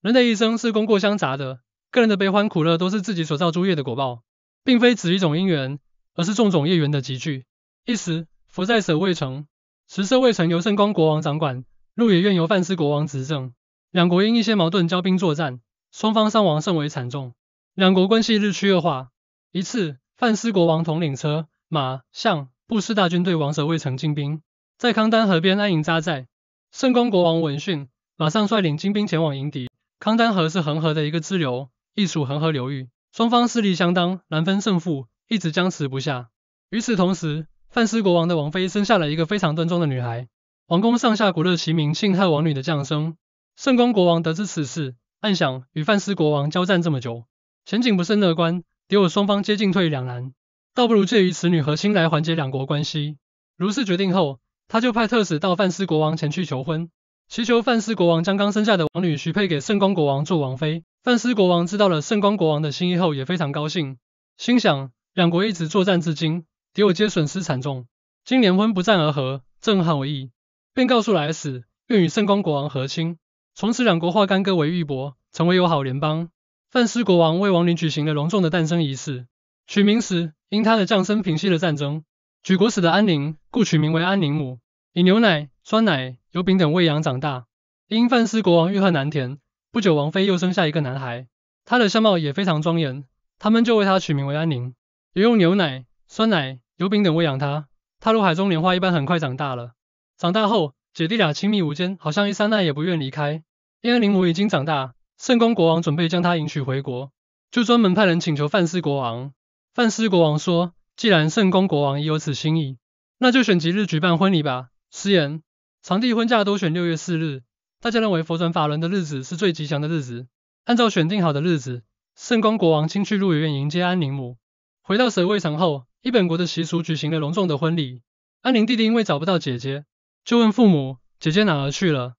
人的一生是功过相杂的，个人的悲欢苦乐都是自己所造诸业的果报，并非只一种因缘，而是种种业缘的集聚。一时，佛在舍卫城，十舍卫城由圣光国王掌管，鹿野愿由范斯国王执政。两国因一些矛盾交兵作战，双方伤亡甚为惨重，两国关系日趋恶化。一次，范斯国王统领车马象布施大军对王舍卫城进兵，在康丹河边安营扎寨。圣光国王闻讯，马上率领精兵前往迎敌。康丹河是恒河的一个支流，亦属恒河流域。双方势力相当，难分胜负，一直僵持不下。与此同时，范斯国王的王妃生下了一个非常端庄的女孩，王宫上下鼓乐齐鸣，庆贺王女的降生。圣光国王得知此事，暗想与范斯国王交战这么久，前景不甚乐观，敌我双方皆进退两难，倒不如借于此女和亲来缓解两国关系。如是决定后，他就派特使到范斯国王前去求婚。祈求范斯国王将刚生下的王女许配给圣光国王做王妃。范斯国王知道了圣光国王的心意后，也非常高兴，心想两国一直作战至今，敌我皆损失惨重，今年婚不战而和，正合我意，便告诉来使愿与圣光国王和亲。从此两国化干戈为玉帛，成为友好联邦。范斯国王为王女举行了隆重的诞生仪式，取名时因她的降生平息了战争，举国使的安宁，故取名为安宁母，以牛奶。酸奶、油饼等喂养长大。因范斯国王欲恨难填，不久王妃又生下一个男孩，他的相貌也非常庄严，他们就为他取名为安宁，也用牛奶、酸奶、油饼等喂养他。他如海中莲花一般很快长大了。长大后，姐弟俩亲密无间，好像伊珊奈也不愿离开。安宁母已经长大，圣宫国王准备将他迎娶回国，就专门派人请求范斯国王。范斯国王说：“既然圣宫国王已有此心意，那就选吉日举办婚礼吧。”师言。长帝婚嫁都选六月四日，大家认为佛转法轮的日子是最吉祥的日子。按照选定好的日子，圣光国王亲去鹿野苑迎接安宁母。回到舍卫城后，一本国的习俗举行了隆重的婚礼。安宁弟弟因为找不到姐姐，就问父母：“姐姐哪儿去了？”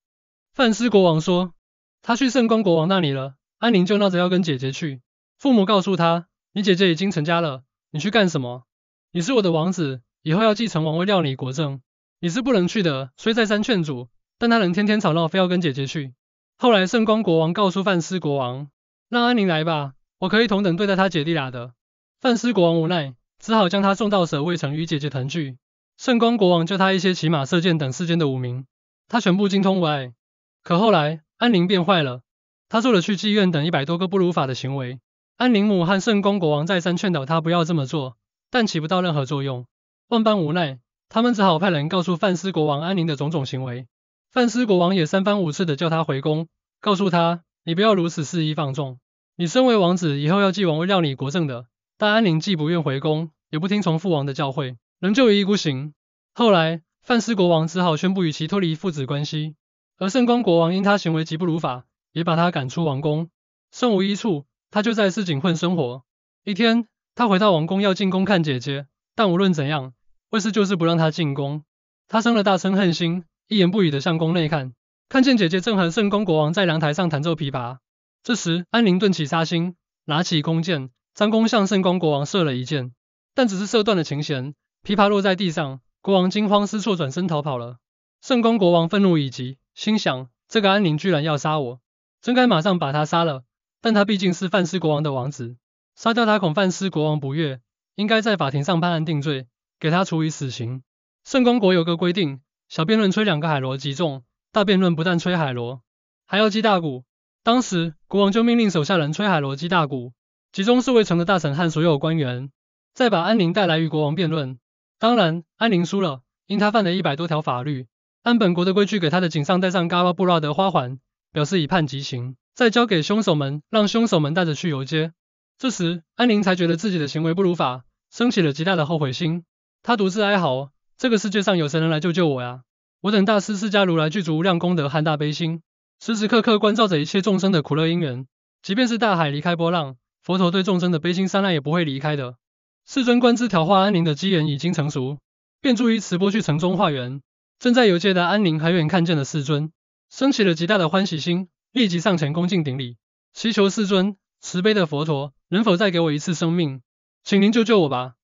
范斯国王说：“他去圣光国王那里了。”安宁就闹着要跟姐姐去。父母告诉他：“你姐姐已经成家了，你去干什么？你是我的王子，以后要继承王位料理国政。”你是不能去的，虽再三劝阻，但他仍天天吵闹，非要跟姐姐去。后来圣光国王告诉范斯国王：“让安宁来吧，我可以同等对待他姐弟俩的。”范斯国王无奈，只好将他送到舍卫城与姐姐团聚。圣光国王教他一些骑马、射箭等世间的武名，他全部精通碍。可后来安宁变坏了，他做了去妓院等一百多个不如法的行为。安宁母和圣光国王再三劝导他不要这么做，但起不到任何作用，万般无奈。他们只好派人告诉范斯国王安宁的种种行为，范斯国王也三番五次的叫他回宫，告诉他：“你不要如此肆意放纵，你身为王子，以后要继王位料理国政的。”但安宁既不愿回宫，也不听从父王的教诲，仍旧一意孤行。后来，范斯国王只好宣布与其脱离父子关系，而圣光国王因他行为极不如法，也把他赶出王宫，身无一处，他就在市井混生活。一天，他回到王宫要进宫看姐姐，但无论怎样。卫士就是不让他进宫，他生了大恨心，一言不语的向宫内看，看见姐姐正和圣宫国王在凉台上弹奏琵琶。这时安宁顿起杀心，拿起弓箭，张弓向圣宫国王射了一箭，但只是射断了琴弦，琵琶落在地上。国王惊慌失措，转身逃跑了。圣宫国王愤怒已极，心想：这个安宁居然要杀我，真该马上把他杀了。但他毕竟是范斯国王的王子，杀掉他恐范斯国王不悦，应该在法庭上判案定罪。给他处以死刑。圣公国有个规定，小辩论吹两个海螺即中，大辩论不但吹海螺，还要击大鼓。当时国王就命令手下人吹海螺、击大鼓，集中侍卫城的大臣和所有官员，再把安宁带来与国王辩论。当然，安宁输了，因他犯了一百多条法律，按本国的规矩给他的颈上戴上嘎拉布拉德花环，表示已判极刑，再交给凶手们，让凶手们带着去游街。这时安宁才觉得自己的行为不如法，升起了极大的后悔心。他独自哀嚎，这个世界上有谁能来救救我呀？我等大师释迦如来具足无量功德和大悲心，时时刻刻关照着一切众生的苦乐因缘。即便是大海离开波浪，佛陀对众生的悲心三昧也不会离开的。世尊观之，调化安宁的机缘已经成熟，便注于慈波去城中化缘。正在游街的安宁还远看见了世尊，升起了极大的欢喜心，立即上前恭敬顶礼，祈求世尊慈悲的佛陀能否再给我一次生命，请您救救我吧。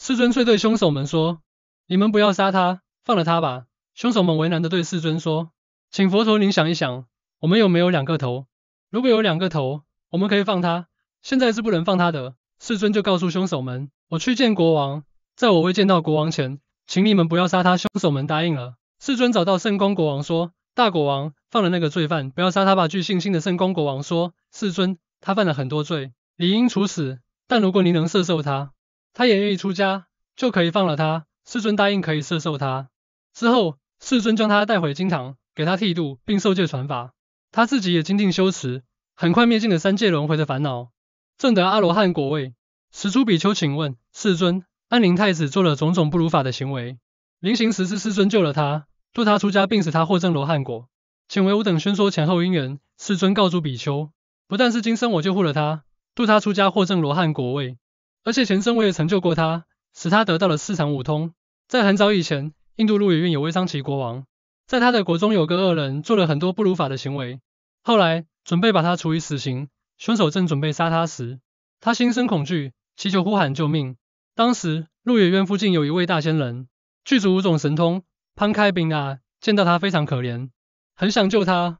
世尊遂对凶手们说：“你们不要杀他，放了他吧。”凶手们为难的对世尊说：“请佛陀您想一想，我们有没有两个头？如果有两个头，我们可以放他；现在是不能放他的。”世尊就告诉凶手们：“我去见国王，在我未见到国王前，请你们不要杀他。”凶手们答应了。世尊找到圣光国王说：“大国王，放了那个罪犯，不要杀他吧！”具信心的圣光国王说：“世尊，他犯了很多罪，理应处死，但如果您能赦受他。”他也愿意出家，就可以放了他。世尊答应可以受受他。之后，世尊将他带回经堂，给他剃度，并受戒传法。他自己也精进修持，很快灭尽了三界轮回的烦恼，正得阿罗汉果位。十出比丘请问世尊：安宁太子做了种种不如法的行为，临行时是世尊救了他，度他出家，并使他获证罗汉果。请为吾等宣说前后因缘。世尊告诉比丘：不但是今生我救护了他，度他出家获证罗汉果位。而且前生我也成就过他，使他得到了四场五通。在很早以前，印度鹿野运有微桑其国王，在他的国中有个恶人做了很多不如法的行为，后来准备把他处以死刑。凶手正准备杀他时，他心生恐惧，祈求呼喊救命。当时鹿野苑附近有一位大仙人，具足五种神通，潘开宾啊，见到他非常可怜，很想救他。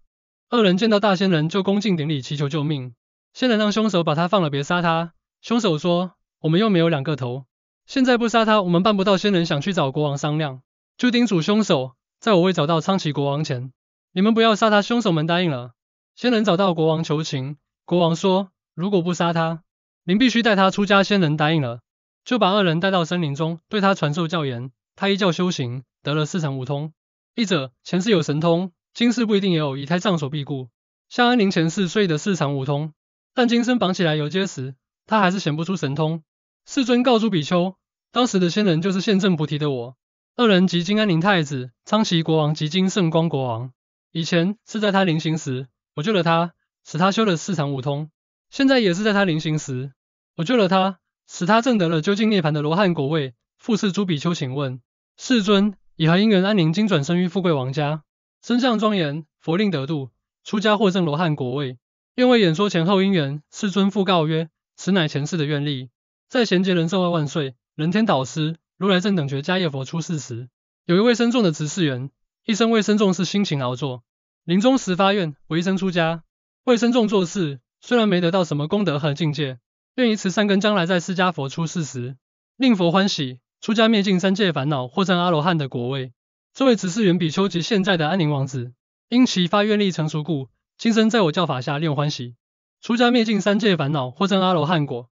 恶人见到大仙人就恭敬顶礼，祈求救命。仙人让凶手把他放了，别杀他。凶手说。我们又没有两个头，现在不杀他，我们办不到。仙人想去找国王商量，就叮嘱凶手，在我未找到苍崎国王前，你们不要杀他。凶手们答应了。仙人找到国王求情，国王说：“如果不杀他，您必须带他出家。”仙人答应了，就把二人带到森林中，对他传授教言。他依教修行，得了四禅五通。一者前世有神通，今世不一定也有，以太上所必固。像安宁前世虽得四禅五通，但今生绑起来游街时，他还是显不出神通。世尊告诸比丘，当时的仙人就是现正菩提的我，二人即金安宁太子、昌齐国王及金圣光国王。以前是在他临行时，我救了他，使他修了四禅五通；现在也是在他临行时，我救了他，使他证得了究竟涅槃的罗汉果位。复是诸比丘，请问世尊，以何因缘安宁经转生于富贵王家，身相庄严，佛令得度，出家获证罗汉果位？愿为演说前后因缘。世尊复告曰：此乃前世的愿力。在贤杰人寿王万岁、人天导师、如来正等觉迦叶佛出世时，有一位深重的执事员，一生为深重事辛勤劳作，临终时发愿，我一生出家，为深重做事，虽然没得到什么功德和境界，愿以此善根将来在释迦佛出世时，令佛欢喜，出家灭尽三界烦恼，获证阿罗汉的果位。这位执事员比丘及现在的安宁王子，因其发愿力成熟故，今生在我教法下令欢喜，出家灭尽三界烦恼，获证阿罗汉果。